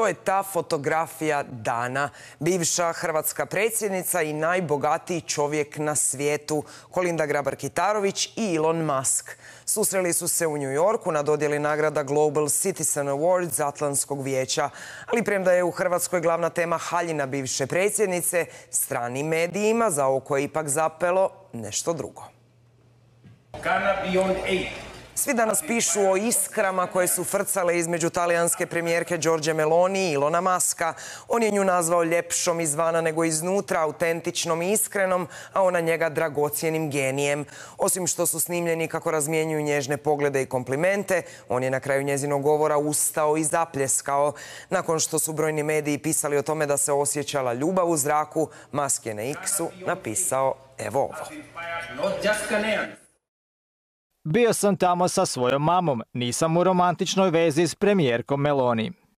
to je ta fotografija dana. Bivša hrvatska predsjednica i najbogatiji čovjek na svijetu, Kolinda Grabar-Kitarović i Elon Musk. Susreli su se u New Yorku na dodjeli nagrada Global Citizen Awards Atlantskog vijeća. Ali premda je u Hrvatskoj glavna tema haljina bivše predsjednice, strani medijima za oko je ipak zapelo nešto drugo. Kana svi danas pišu o iskrama koje su frcale između talijanske premijerke Đorđe Meloni i Ilona Maska. On je nju nazvao ljepšom izvana nego iznutra, autentičnom i iskrenom, a ona njega dragocjenim genijem. Osim što su snimljeni kako razmjenjuju nježne poglede i komplimente, on je na kraju njezinog govora ustao i zapljeskao. Nakon što su brojni mediji pisali o tome da se osjećala ljubav u zraku, Mask je na X-u napisao evo ovo. Znači, pa bio sam tamo sa svojom mamom, nisam u romantičnoj vezi s premijerkom Meloni.